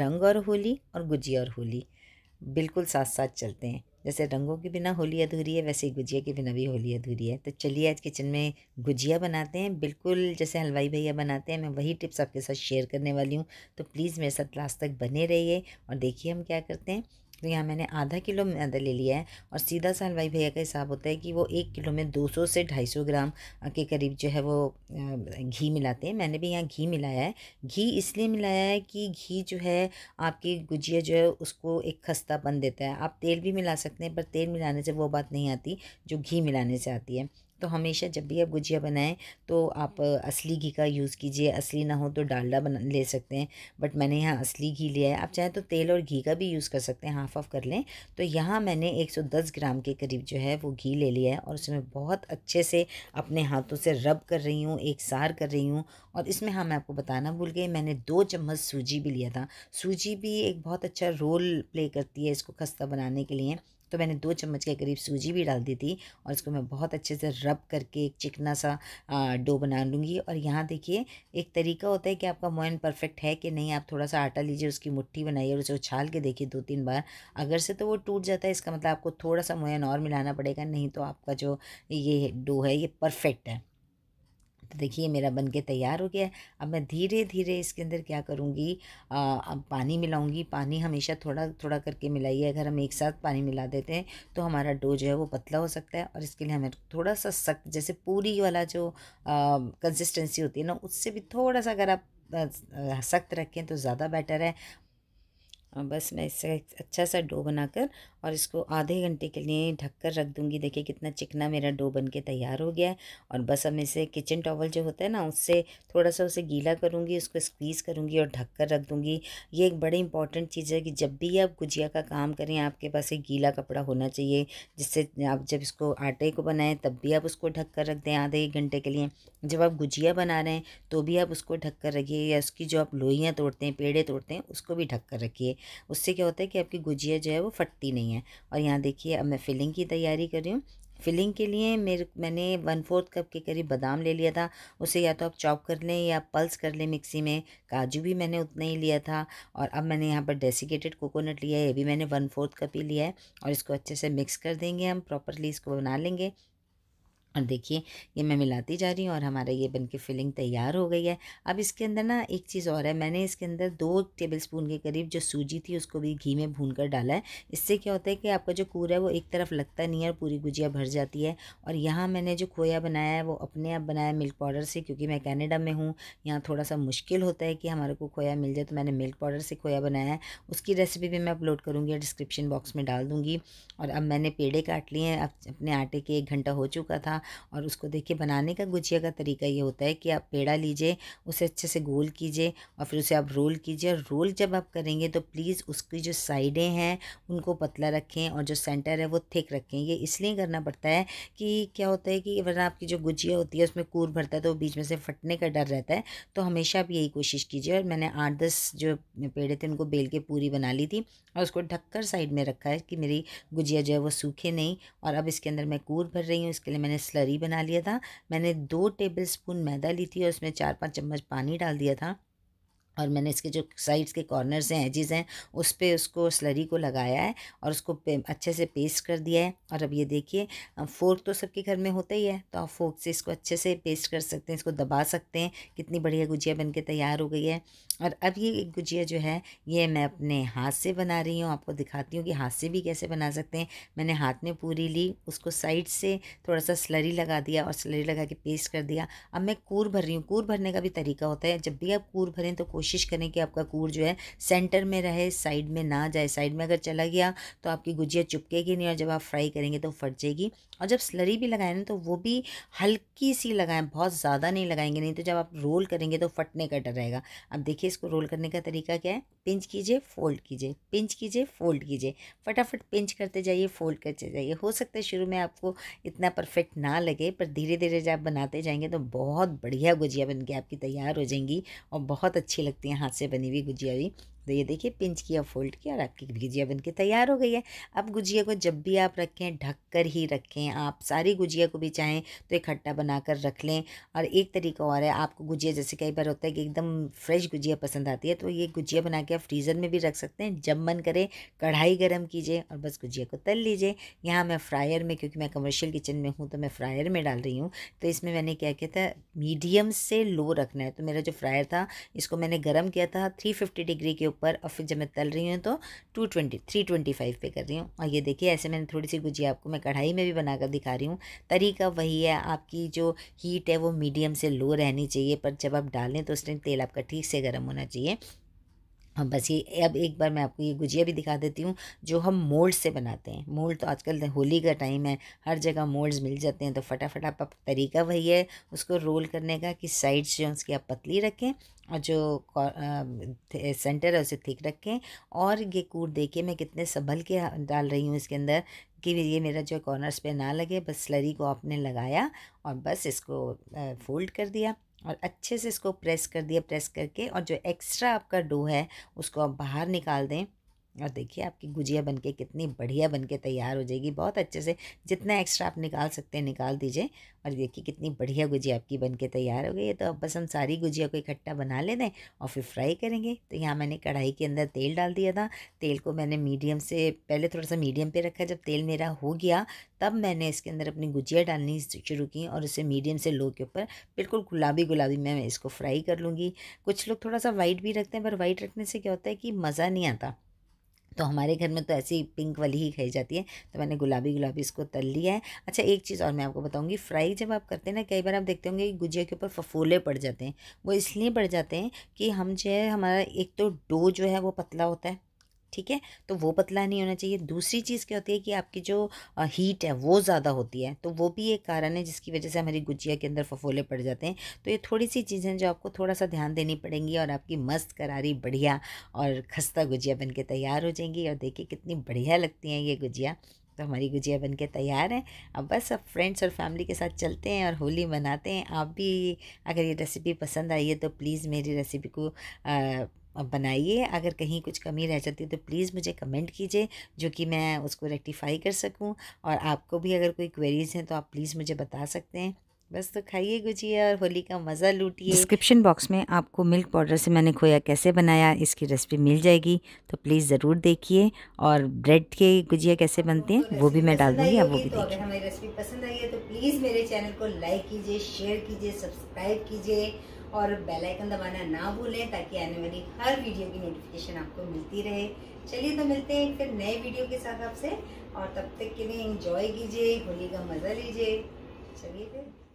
रंग और होली और गुजिया और होली बिल्कुल साथ साथ चलते हैं जैसे रंगों के बिना होली अधूरी है वैसे ही गुजिया के बिना भी होली अधूरी है तो चलिए आज किचन में गुजिया बनाते हैं बिल्कुल जैसे हलवाई भैया बनाते हैं मैं वही टिप्स आपके साथ शेयर करने वाली हूँ तो प्लीज़ मेरे साथ लास्ट तक बने रहिए और देखिए हम क्या करते हैं तो यहाँ मैंने आधा किलो मैदा ले लिया है और सीधा सा हलवाई भैया का हिसाब होता है कि वो एक किलो में 200 से 250 ग्राम के करीब जो है वो घी मिलाते हैं मैंने भी यहाँ घी मिलाया है घी इसलिए मिलाया है कि घी जो है आपकी गुजिया जो है उसको एक खस्ता बन देता है आप तेल भी मिला सकते हैं पर तेल मिलाने से वो बात नहीं आती जो घी मिलाने से आती है तो हमेशा जब भी आप गुजिया बनाएं तो आप असली घी का यूज़ कीजिए असली ना हो तो डालडा बना ले सकते हैं बट मैंने यहाँ असली घी लिया है आप चाहें तो तेल और घी का भी यूज़ कर सकते हैं हाफ ऑफ़ कर लें तो यहाँ मैंने 110 ग्राम के करीब जो है वो घी ले लिया है और उसमें बहुत अच्छे से अपने हाथों से रब कर रही हूँ एक सार कर रही हूँ और इसमें हाँ मैं आपको बताना भूल गई मैंने दो चम्मच सूजी भी लिया था सूजी भी एक बहुत अच्छा रोल प्ले करती है इसको खस्ता बनाने के लिए तो मैंने दो चम्मच के करीब सूजी भी डाल दी थी और इसको मैं बहुत अच्छे से रब करके एक चिकना सा डो बना लूँगी और यहाँ देखिए एक तरीका होता है कि आपका मोयन परफेक्ट है कि नहीं आप थोड़ा सा आटा लीजिए उसकी मुट्ठी बनाइए और उसे उछाल के देखिए दो तीन बार अगर से तो वो टूट जाता है इसका मतलब आपको थोड़ा सा मोयन और मिलाना पड़ेगा नहीं तो आपका जो ये डो है ये परफेक्ट है तो देखिए मेरा बन के तैयार हो गया है अब मैं धीरे धीरे इसके अंदर क्या करूँगी अब पानी मिलाऊँगी पानी हमेशा थोड़ा थोड़ा करके मिलाइए अगर हम एक साथ पानी मिला देते हैं तो हमारा डो जो है वो पतला हो सकता है और इसके लिए हमें थोड़ा सा सख्त जैसे पूरी वाला जो कंसिस्टेंसी होती है ना उससे भी थोड़ा सा अगर आप सख्त रखें तो ज़्यादा बेटर है बस मैं इससे अच्छा सा डो बनाकर और इसको आधे घंटे के लिए ढककर रख दूंगी देखिए कितना चिकना मेरा डो बन के तैयार हो गया है और बस अब इसे किचन टॉवल जो होता है ना उससे थोड़ा सा उसे गीला करूँगी उसको स्क्वीज़ करूँगी और ढक कर रख दूँगी ये एक बड़ी इंपॉर्टेंट चीज़ है कि जब भी आप गुजिया का काम करें आपके पास एक गीला कपड़ा होना चाहिए जिससे आप जब इसको आटे को बनाएं तब भी आप उसको ढक कर रख दें आधे एक घंटे के लिए जब आप गुजिया बना रहे हैं तो भी आप उसको ढक कर रखिए या उसकी जो आप लोहियाँ तोड़ते हैं पेड़े तोड़ते हैं उसको भी ढक कर रखिए उससे क्या होता है कि आपकी गुजिया जो है वो फटती नहीं है और यहाँ देखिए अब मैं फिलिंग की तैयारी कर रही हूँ फिलिंग के लिए मेरे मैंने वन फोर्थ कप के करीब बादाम ले लिया था उसे या तो आप चॉप कर लें या पल्स कर लें मिक्सी में काजू भी मैंने उतना ही लिया था और अब मैंने यहाँ पर डेसिकेटेड कोकोनट लिया है ये भी मैंने वन फोर्थ कप ही लिया है और इसको अच्छे से मिक्स कर देंगे हम प्रॉपरली इसको बना लेंगे और देखिए ये मैं मिलाती जा रही हूँ और हमारा ये बन के फिलिंग तैयार हो गई है अब इसके अंदर ना एक चीज़ और है मैंने इसके अंदर दो टेबल स्पून के करीब जो सूजी थी उसको भी घी में भून कर डाला है इससे क्या होता है कि आपका जो कूर है वो एक तरफ लगता नहीं है और पूरी गुजिया भर जाती है और यहाँ मैंने जो खोया बनाया है वो अपने आप बनाया मिल्क पाउडर से क्योंकि मैं कैनेडा में हूँ यहाँ थोड़ा सा मुश्किल होता है कि हमारे को खोया मिल जाए तो मैंने मिल्क पाउडर से खोया बनाया है उसकी रेसिपी भी मैं अपलोड करूँगी डिस्क्रिप्शन बॉक्स में डाल दूँगी और अब मैंने पेड़े काट लिए हैं अपने आटे के एक घंटा हो चुका था और उसको देखिए बनाने का गुजिया का तरीका ये होता है कि आप पेड़ा लीजिए उसे अच्छे से गोल कीजिए और फिर उसे आप रोल कीजिए और रोल जब आप करेंगे तो प्लीज़ उसकी जो साइडें हैं उनको पतला रखें और जो सेंटर है वो थिक रखें ये इसलिए करना पड़ता है कि क्या होता है कि वरना आपकी जो गुजिया होती है उसमें कूर भरता है तो बीच में से फटने का डर रहता है तो हमेशा आप यही कोशिश कीजिए और मैंने आठ दस जो पेड़े थे उनको बेल के पूरी बना ली थी और उसको ढककर साइड में रखा है कि मेरी गुजिया जो है वो सूखे नहीं और अब इसके अंदर मैं कूर भर रही हूँ इसके लिए मैंने स्लरी बना लिया था मैंने दो टेबल स्पून मैदा ली थी और उसमें चार पाँच चम्मच पानी डाल दिया था और मैंने इसके जो साइड्स के कॉर्नर्स हैं एजिज़ हैं उस पर उसको स्लरी को लगाया है और उसको अच्छे से पेस्ट कर दिया है और अब ये देखिए फोर्क तो सबके घर में होता ही है तो आप फोर्क से इसको अच्छे से पेस्ट कर सकते हैं इसको दबा सकते हैं कितनी बढ़िया गुजिया बन के तैयार हो गई है और अब ये एक गुजिया जो है ये मैं अपने हाथ से बना रही हूँ आपको दिखाती हूँ कि हाथ से भी कैसे बना सकते हैं मैंने हाथ में पूरी ली उसको साइड से थोड़ा सा स्लरी लगा दिया और स्लरी लगा के पेस्ट कर दिया अब मैं कूर भर रही हूँ कूर भरने का भी तरीका होता है जब भी आप कूर भरें तो कोशिश करें कि आपका कूर जो है सेंटर में रहे साइड में ना जाए साइड में अगर चला गया तो आपकी गुजिया चुपकेगी नहीं और जब आप फ्राई करेंगे तो फट जाएगी और जब स्लरी भी लगाएं ना तो वो भी हल्की सी लगाएं बहुत ज़्यादा नहीं लगाएंगे नहीं तो जब आप रोल करेंगे तो फटने का डर रहेगा अब देखिए इसको रोल करने का तरीका क्या है पिंच कीजिए फोल्ड कीजिए पिंच कीजिए फोल्ड कीजिए फटाफट पिंच करते जाइए फोल्ड करते जाइए हो सकता है शुरू में आपको इतना परफेक्ट ना लगे पर धीरे धीरे जब आप बनाते जाएंगे तो बहुत बढ़िया गुजिया बन के आपकी तैयार हो जाएंगी और बहुत अच्छी लगती सकती हैं हाथ से बनी हुई गुजिया भी तो ये देखिए पिंच किया फोल्ड किया और आपकी गुजिया बन के तैयार हो गई है अब गुजिया को जब भी आप रखें ढक कर ही रखें आप सारी गुजिया को भी चाहें तो इकट्ठा बना कर रख लें और एक तरीका और है आपको गुजिया जैसे कई बार होता है कि एकदम फ्रेश गुजिया पसंद आती है तो ये गुजिया बना के आप फ्रीज़र में भी रख सकते हैं जब मन करे कढ़ाई गर्म कीजिए और बस गुजिया को तल लीजिए यहाँ मैं फ्रायर में क्योंकि मैं कमर्शियल किचन में हूँ तो मैं फ्रायर में डाल रही हूँ तो इसमें मैंने क्या किया था मीडियम से लो रखना है तो मेरा जो फ्रायर था इसको मैंने गर्म किया था थ्री फिफ्टी डिग्री के ऊपर और फिर जब मैं तल रही हूँ तो two twenty three twenty five पे कर रही हूँ और ये देखिए ऐसे मैंने थोड़ी सी गुजिया आपको मैं कढ़ाई में भी बनाकर दिखा रही हूँ तरीका वही है आपकी जो हीट है वो मीडियम से लो रहनी चाहिए पर जब आप डालें तो उस टाइम तेल आपका ठीक से गर्म होना चाहिए हाँ, बस ये अब एक बार मैं आपको ये गुजिया भी दिखा देती हूँ जो हम मोल्ड से बनाते हैं मोल्ड तो आजकल तो होली का टाइम है हर जगह मोल्ड्स मिल जाते हैं तो फटाफट आप तरीका वही है उसको रोल करने का कि साइड्स जो उसकी आप पतली रखें और जो सेंटर है उसे थिक रखें और ये कूट देखिए मैं कितने संभल के डाल रही हूँ इसके अंदर कि ये मेरा जो कॉर्नर्स पे ना लगे बस स्लरी को आपने लगाया और बस इसको फोल्ड कर दिया और अच्छे से इसको प्रेस कर दिया प्रेस करके और जो एक्स्ट्रा आपका डो है उसको आप बाहर निकाल दें और देखिए आपकी गुजिया बनके कितनी बढ़िया बनके तैयार हो जाएगी बहुत अच्छे से जितना एक्स्ट्रा आप निकाल सकते हैं निकाल दीजिए और देखिए कितनी बढ़िया गुजिया आपकी बनके तैयार हो गई है तो अब बस हम सारी गुजिया को इकट्ठा बना ले दें और फिर फ्राई करेंगे तो यहाँ मैंने कढ़ाई के अंदर तेल डाल दिया था तेल को मैंने मीडियम से पहले थोड़ा सा मीडियम पर रखा जब तेल मेरा हो गया तब मैंने इसके अंदर अपनी गुजिया डालनी शुरू की और उसे मीडियम से लो के ऊपर बिल्कुल गुलाबी गुलाबी मैं इसको फ्राई कर लूँगी कुछ लोग थोड़ा सा वाइट भी रखते हैं पर वाइट रखने से क्या होता है कि मज़ा नहीं आता तो हमारे घर में तो ऐसी पिंक वाली ही खाई जाती है तो मैंने गुलाबी गुलाबी इसको तल लिया है अच्छा एक चीज़ और मैं आपको बताऊँगी फ्राई जब आप करते हैं ना कई बार आप देखते होंगे कि गुजिया के ऊपर फफोले पड़ जाते हैं वो इसलिए पड़ जाते हैं कि हम जो है हमारा एक तो डो जो है वो पतला होता है ठीक है तो वो पतला नहीं होना चाहिए दूसरी चीज़ क्या होती है कि आपकी जो हीट है वो ज़्यादा होती है तो वो भी एक कारण है जिसकी वजह से हमारी गुजिया के अंदर फफोले पड़ जाते हैं तो ये थोड़ी सी चीज़ें जो आपको थोड़ा सा ध्यान देनी पड़ेंगी और आपकी मस्त करारी बढ़िया और खस्ता गुजिया बन के तैयार हो जाएंगी और देखिए कितनी बढ़िया लगती हैं ये गुजिया तो हमारी गुजिया बन के तैयार हैं अब बस अब फ्रेंड्स और फैमिली के साथ चलते हैं और होली मनाते हैं आप भी अगर ये रेसिपी पसंद आई है तो प्लीज़ मेरी रेसिपी को आ, बनाइए अगर कहीं कुछ कमी रह जाती है तो प्लीज़ मुझे कमेंट कीजिए जो कि मैं उसको रेक्टिफाई कर सकूं और आपको भी अगर कोई क्वेरीज़ हैं तो आप प्लीज़ मुझे बता सकते हैं बस तो खाइए गुजिया और होली का मज़ा लूटिए डिस्क्रिप्शन बॉक्स में आपको मिल्क पाउडर से मैंने खोया कैसे बनाया इसकी रेसिपी मिल जाएगी तो प्लीज़ ज़रूर देखिए और ब्रेड के गुजिया कैसे बनते हैं वो भी मैं डाल दूँगी आप वो भी तो देखिए हमारी रेसिपी पसंद आई है तो प्लीज़ मेरे चैनल को लाइक कीजिए शेयर कीजिए सब्सक्राइब कीजिए और बेल आइकन दबाना ना भूलें ताकि आने वाली हर वीडियो की नोटिफिकेशन आपको मिलती रहे चलिए तो मिलते हैं फिर नए वीडियो के साथ आपसे और तब तक के लिए इंजॉय कीजिए होली का मज़ा लीजिए चलिए फिर